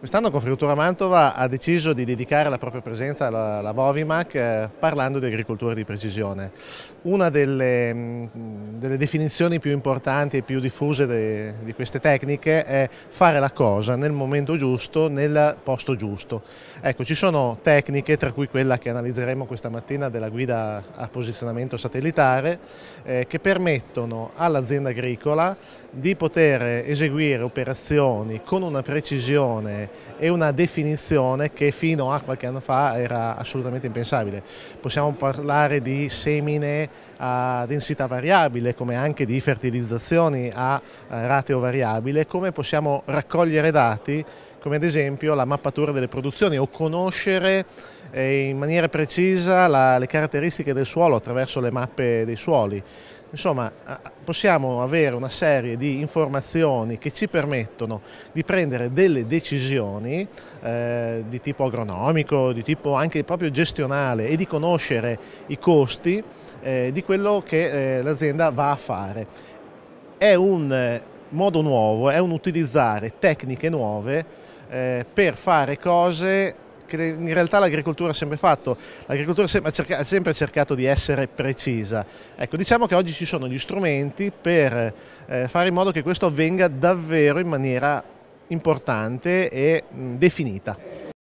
Quest'anno Confricoltura Mantova ha deciso di dedicare la propria presenza alla, alla Vovimac eh, parlando di agricoltura di precisione. Una delle, mh, mm, delle, definizioni più importanti e più diffuse de, di queste tecniche è fare la cosa nel momento giusto, nel posto giusto. Ecco, ci sono tecniche, tra cui quella che analizzeremo questa mattina della guida a posizionamento satellitare, eh, che permettono all'azienda agricola di poter eseguire operazioni con una precisione è una definizione che fino a qualche anno fa era assolutamente impensabile. Possiamo parlare di semine a densità variabile, come anche di fertilizzazioni a eh, rateo variabile, come possiamo raccogliere dati come ad esempio la mappatura delle produzioni o conoscere eh, in maniera precisa la, le caratteristiche del suolo attraverso le mappe dei suoli. Insomma, possiamo avere una serie di informazioni che ci permettono di prendere delle decisioni eh, di tipo agronomico, di tipo anche proprio gestionale e di conoscere i costi eh, di quello che eh, l'azienda va a fare. È un eh, modo nuovo, è un utilizzare tecniche nuove eh, per fare cose che in realtà l'agricoltura ha sempre fatto, l'agricoltura ha sempre cercato di essere precisa. Ecco, diciamo che oggi ci sono gli strumenti per eh, fare in modo che questo avvenga davvero in maniera importante e mh, definita.